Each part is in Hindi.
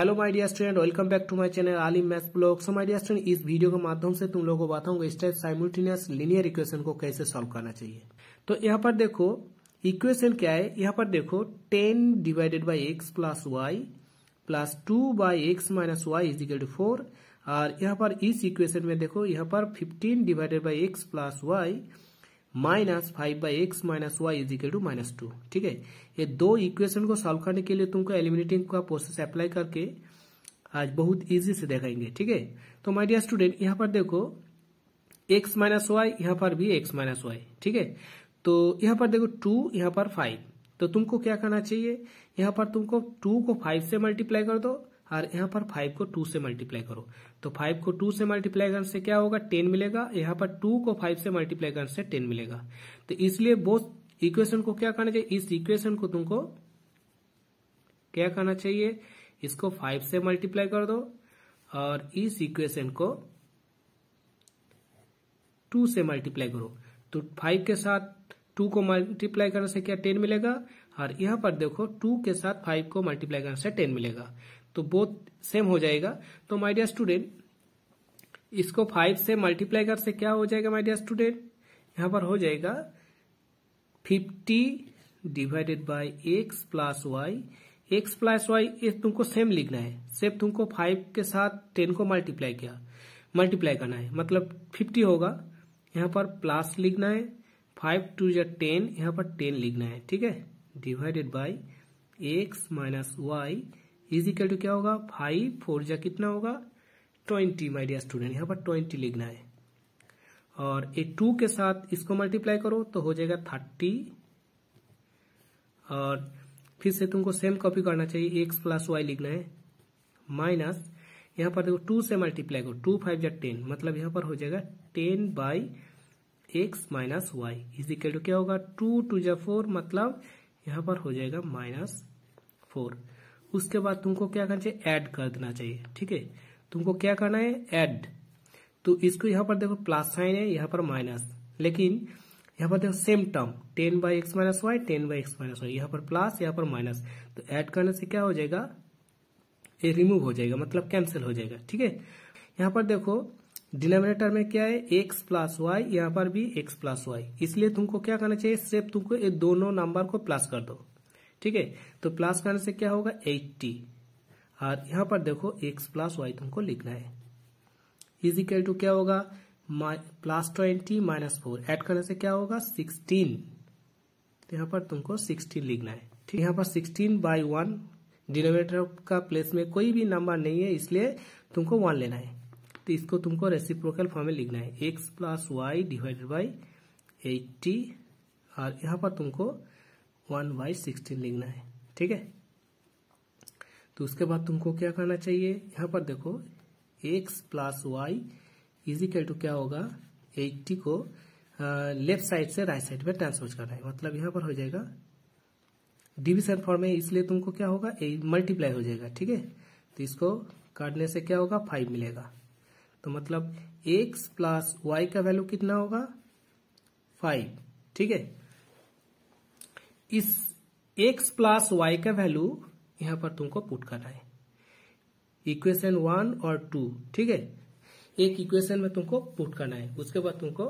hello my dear student welcome back to my channel Alim maths blog so my dear student इस वीडियो के माध्यम से तुम लोगों को बताऊंगा इस टाइप साइमल्टेनियस लीनियर इक्वेशन को कैसे सॉल्व करना चाहिए तो यहाँ पर देखो इक्वेशन क्या है यहाँ पर देखो ten divided by x plus y plus two by x minus y equal to four और यहाँ पर इस इक्वेशन में देखो यहाँ पर fifteen divided by x plus y minus five by x minus y is equal to minus two ठीक है ये दो इक्वेशन को सॉल्व करने के लिए तुमको एलिमिनेटिंग का प्रोसेस अप्लाई करके आज बहुत इजी से देखाएंगे ठीक है तो माय डियर स्टूडेंट यहाँ पर देखो एक्स माइनस वाई यहाँ पर भी एक्स माइनस वाई ठीक है तो यहाँ पर देखो टू यहाँ पर फाइव तो तुमको क्या करना चाहिए यहाँ पर तुमको टू को फाइव से मल्टीप्लाई कर दो और यहाँ पर फाइव को टू से मल्टीप्लाई करो तो फाइव को टू से मल्टीप्लाई करने से क्या होगा टेन मिलेगा यहाँ पर टू को फाइव से मल्टीप्लाई करने से टेन मिलेगा तो इसलिए बोथ इक्वेशन को क्या करना चाहिए इस इक्वेशन को तुमको क्या करना चाहिए इसको फाइव से मल्टीप्लाई कर दो और इस इक्वेशन को टू से मल्टीप्लाई करो तो फाइव के साथ टू को मल्टीप्लाई करने से क्या टेन मिलेगा और यहाँ पर देखो टू के साथ फाइव को मल्टीप्लाई करने से टेन मिलेगा तो बोथ सेम हो जाएगा तो माय डियर स्टूडेंट इसको फाइव से मल्टीप्लाई कर से क्या हो जाएगा माय डियर स्टूडेंट यहाँ पर हो जाएगा fifty divided by x plus y x plus y तुमको सेम लिखना है सेम तुमको फाइव के साथ टेन को मल्टीप्लाई किया मल्टीप्लाई करना है मतलब फिफ्टी होगा यहाँ पर प्लस लिखना है फाइव टू या टेन यहाँ पर टेन लिखना है ठीक है divided by x minus y is equal to क्या होगा फाइव फोर जा कितना होगा ट्वेंटी माई डियर स्टूडेंट यहाँ पर ट्वेंटी लिखना है और ए टू के साथ इसको मल्टीप्लाई करो तो हो जाएगा थर्टी और फिर से तुमको सेम कॉपी करना चाहिए एक्स प्लस वाई लिखना है माइनस यहाँ पर देखो टू से मल्टीप्लाई करो टू फाइव या टेन मतलब यहाँ पर हो जाएगा ten by x minus y is equal to क्या होगा टू टू या फोर मतलब यहाँ पर हो जाएगा माइनस फोर उसके बाद तुमको क्या करना चाहिए ऐड कर देना चाहिए ठीक है तुमको क्या करना है ऐड तो इसको यहाँ पर देखो प्लस साइन है यहाँ पर माइनस लेकिन यहाँ पर देखो same term ten by x minus y ten by x minus y यहाँ पर प्लस यहाँ पर माइनस तो ऐड करने से क्या हो जाएगा ये रिमूव हो जाएगा मतलब कैंसिल हो जाएगा ठीक है यहाँ पर देखो डिनोमिनेटर में क्या है एक्स प्लस वाई यहाँ पर भी एक्स प्लस वाई इसलिए तुमको क्या करना चाहिए सिर्फ तुमको ये दोनों नंबर को प्लस कर दो ठीक है तो प्लस करने से क्या होगा एट्टी और यहां पर देखो x प्लस वाई तुमको तो लिखना है इजिकल टू क्या होगा plus twenty minus four add करने से क्या होगा सिक्सटीन तो यहां पर तुमको सिक्सटीन लिखना है ठीक यहां पर सिक्सटीन बाई वन डिनोमिनेटर का प्लेस में कोई भी नंबर नहीं है इसलिए तुमको वन लेना है तो इसको तुमको रेसिप्रोकल फॉर्म में लिखना है x plus y divided by eighty और यहां पर तुमको वन बाई सिक्सटीन लिखना है ठीक है तो उसके बाद तुमको क्या करना चाहिए यहां पर देखो x plus y is equal to क्या होगा एट्टी को लेफ्ट साइड से राइट साइड में ट्रांसफर करना है मतलब यहां पर हो जाएगा डिविजन फॉर्म में इसलिए तुमको क्या होगा मल्टीप्लाई हो जाएगा ठीक है तो इसको काटने से क्या होगा फाइव मिलेगा तो मतलब एक्स प्लस वाई का वैल्यू कितना होगा फाइव ठीक है इस एक्स प्लस वाई का वैल्यू यहां पर तुमको पुट करना है इक्वेशन वन और टू ठीक है एक इक्वेशन में तुमको पुट करना है उसके बाद तुमको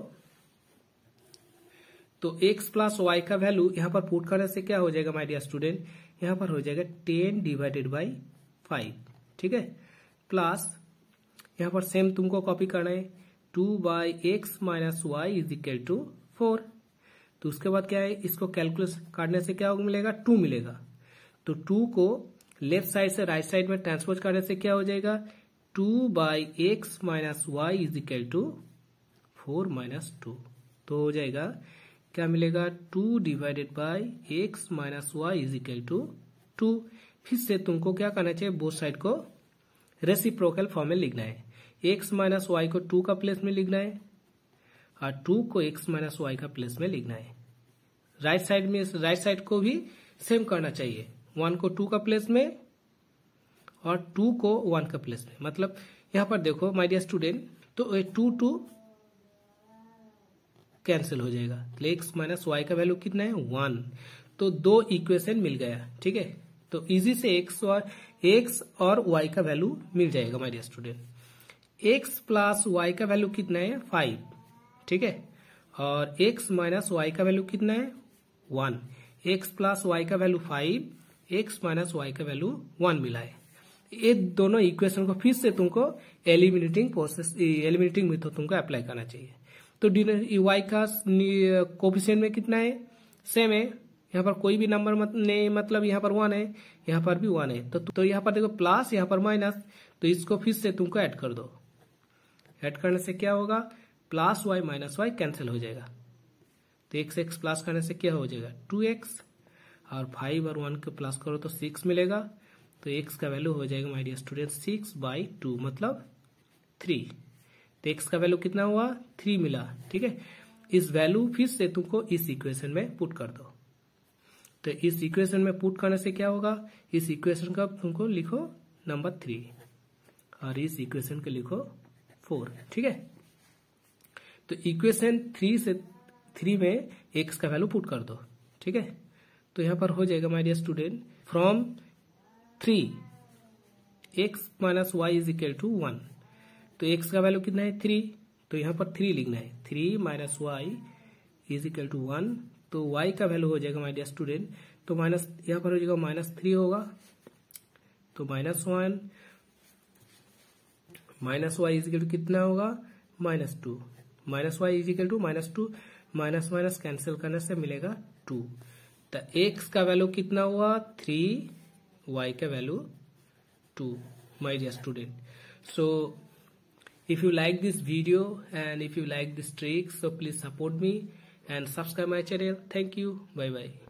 तो x प्लस वाई का वैल्यू यहां पर पुट करने से क्या हो जाएगा माय डियर स्टूडेंट यहां पर हो जाएगा टेन डिवाइडेड बाई फाइव ठीक है प्लस यहां पर सेम तुमको कॉपी करना है two by x minus y is equal to four तो उसके बाद क्या है इसको कैलकुलेस काटने से क्या मिलेगा टू मिलेगा तो टू को लेफ्ट साइड से राइट साइड में ट्रांसपोज करने से क्या हो जाएगा two by x minus y is equal to four minus two तो हो जाएगा क्या मिलेगा two divided by x minus y is equal to two फिर से तुमको क्या करना चाहिए बोथ साइड को रेसिप्रोकल फॉर्म में लिखना है एक्स माइनस वाई को टू का प्लेस में लिखना है और टू को एक्स माइनस वाई का प्लेस में लिखना है राइट साइड में राइट साइड को भी सेम करना चाहिए वन को टू का प्लेस में और टू को वन का प्लेस में मतलब यहां पर देखो माय डियर स्टूडेंट तो ये टू टू कैंसिल हो जाएगा तो एक्स माइनस वाई का वैल्यू कितना है वन तो दो इक्वेशन मिल गया ठीक है तो इजी से एक्स और एक्स और वाई का वैल्यू मिल जाएगा my dear student x plus y का वैल्यू कितना है फाइव ठीक है और x माइनस वाई का वैल्यू कितना है वन एक्स प्लस वाई का value five x minus y का वैल्यू वन मिला है ये दोनों इक्वेशन को फिर से तुमको एलिमिनेटिंग प्रोसेस एलिमिनेटिंग मेथड तुमको अप्लाई करना चाहिए तो वाई का कोफिशियंट में कितना है सेम है यहाँ पर कोई भी नंबर मत, नहीं मतलब यहाँ पर वन है यहाँ पर भी वन है तो तो यहाँ पर देखो प्लस यहाँ पर माइनस तो इसको फिर से तुमको ऐड कर दो ऐड करने से क्या होगा plus y minus y cancel हो जाएगा तो एक्स एक्स प्लस करने से क्या हो जाएगा टू एक्स और फाइव और वन को प्लस करो तो सिक्स मिलेगा तो एक्स का वैल्यू हो जाएगा my dear student six by two मतलब थ्री तो एक्स का वैल्यू कितना हुआ थ्री मिला ठीक है इस वैल्यू फिर से तुमको इस इक्वेशन में पुट कर दो तो इस इक्वेशन में पुट करने से क्या होगा इस इक्वेशन का तुमको लिखो नंबर थ्री और इस इक्वेशन के लिखो फोर ठीक है तो इक्वेशन थ्री से थ्री में एक्स का वैल्यू पुट कर दो ठीक है तो यहाँ पर हो जाएगा my dear student from three x minus y is equal to one तो एक्स का वैल्यू कितना है थ्री तो यहाँ पर थ्री लिखना है three minus y is equal to one तो वाई का वैल्यू हो जाएगा माई डियर स्टूडेंट तो माइनस यहाँ पर हो जाएगा माइनस थ्री होगा तो minus one minus y is equal to कितना होगा minus two minus y is equal to minus two minus minus cancel करने से मिलेगा टू तो एक्स का वैल्यू कितना हुआ थ्री वाई का value two my dear student so if you like this video and if you like this trick so please support me and subscribe my channel thank you bye bye